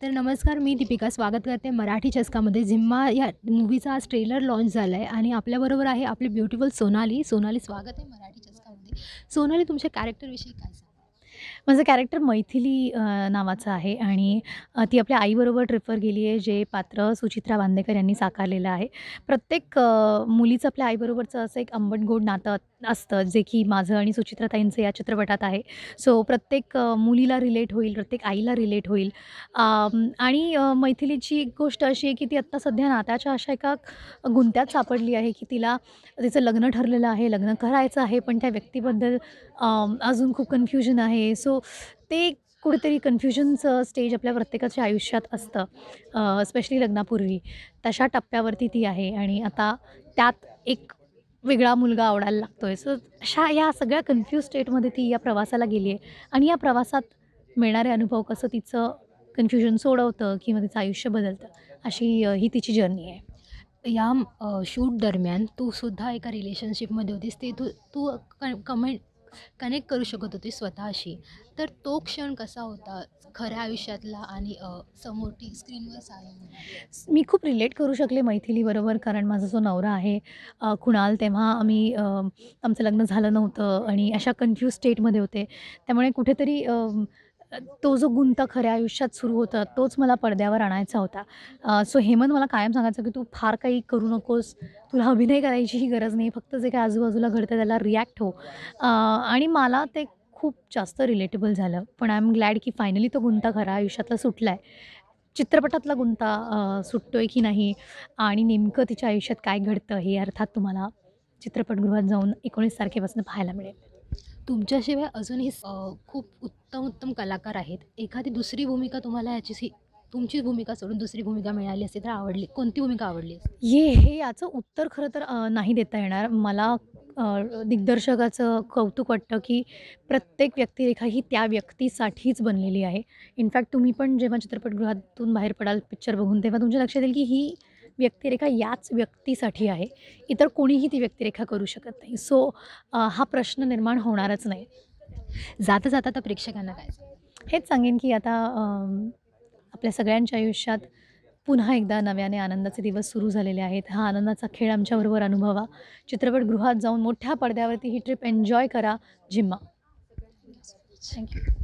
तर नमस्कार मी दीपिका स्वागत करते मराठी चस्कामध्ये झिम्मा या मूवीचा आज ट्रेलर लॉन्च झाला आहे आणि आपल्याबरोबर आहे आपली ब्युटिफुल सोनाली सोनाली स्वागत आहे मराठी चस्कामध्ये सोनाली तुमच्या कॅरेक्टरविषयी काय माझं कॅरेक्टर मैथिली नावाचं आहे आणि ती आपल्या आईबरोबर ट्रिपवर गेली आहे जे पात्र सुचित्रा बांदेकर यांनी साकारलेलं आहे. प्रत्येक मुलीचं आपल्या आईबरोबरचं असं एक आंबट गोड नातं असतं जे की माझं आणि सुचित्राताईंचं या चित्रपटात आहे. सो प्रत्येक मुलीला रिलेट होईल, प्रत्येक आईला रिलेट होईल. आणि मैथिलीची एक गोष्ट अशी आहे की ती आत्ता सध्या नात्याच्या अशा एका गुंत्यात सापडली आहे की तिला तिचं लग्न ठरलेलं आहे, लग्न करायचं आहे पण त्या व्यक्तीबद्दल अजून खूप कन्फ्युजन आहे. सो ते कुठेतरी कन्फ्युजनचं स्टेज आपल्या प्रत्येकाच्या आयुष्यात असतं स्पेशली लग्नापूर्वी तशा टप्प्यावरती ती आहे आणि आता त्यात एक वेगळा मुलगा आवडायला लागतो आहे सो अशा या सगळ्या कन्फ्युज स्टेटमध्ये ती या प्रवासाला गेली आहे आणि या प्रवासात मिळणारे अनुभव कसं तिचं कन्फ्युजन सोडवतं किंवा तिचं आयुष्य बदलतं अशी ही तिची जर्नी आहे या शूट दरम्यान तू सुद्धा एका रिलेशनशिपमध्ये होतीस ते तू तू कमेंट कनेक्ट करू शकत होती स्वतःशी तर तो क्षण कसा होता खऱ्या आयुष्यातला आणि टी स्क्रीनवर चालू मी खूप रिलेट करू शकले मैथिलीबरोबर कारण माझा जो नवरा आहे कुणाल तेव्हा आम्ही आमचं लग्न झालं नव्हतं आणि अशा कन्फ्यूज स्टेटमध्ये होते त्यामुळे कुठेतरी तो जो गुंत खऱ्या आयुष्यात सुरू होता तोच मला पडद्यावर आणायचा होता सो हेमंत मला कायम सांगायचं की तू फार काही करू नकोस तुला अभिनय करायची ही गरज नाही फक्त जे काही आजूबाजूला घडतं त्याला रिॲक्ट हो आणि मला ते खूप जास्त रिलेटेबल झालं पण आय एम ग्लॅड की फायनली तो गुंता खरा आयुष्यातला सुटला आहे चित्रपटातला गुंता सुटतो आहे की नाही आणि नेमकं तिच्या आयुष्यात काय घडतं हे अर्थात तुम्हाला चित्रपटगृहात जाऊन एकोणीस तारखेपासून पाहायला मिळेल तुमच्याशिवाय अजूनही खूप उत्तम उत्तम कलाकार आहेत एखादी दुसरी भूमिका तुम्हाला सी तुमची भूमिका सोडून दुसरी भूमिका मिळाली असती तर आवडली कोणती भूमिका आवडली हे हे याचं उत्तर खरं तर नाही देता येणार मला दिग्दर्शकाचं कौतुक वाटतं की प्रत्येक व्यक्तिरेखा ही त्या व्यक्तीसाठीच बनलेली आहे इनफॅक्ट तुम्ही पण जेव्हा चित्रपटगृहातून बाहेर पडाल पिक्चर बघून तेव्हा तुमच्या लक्षात येईल की ही व्यक्तिरेखा याच व्यक्तीसाठी आहे इतर कोणीही ती व्यक्तिरेखा करू शकत नाही सो हा प्रश्न निर्माण होणारच नाही जाता जाता तर प्रेक्षकांना काय हेच सांगेन की आता आपल्या सगळ्यांच्या आयुष्यात पुन्हा एकदा नव्याने आनंदाचे दिवस सुरू झालेले आहेत हा आनंदाचा खेळ आमच्याबरोबर अनुभवा चित्रपटगृहात जाऊन मोठ्या पडद्यावरती ही ट्रिप एन्जॉय करा जिम्मा थँक्यू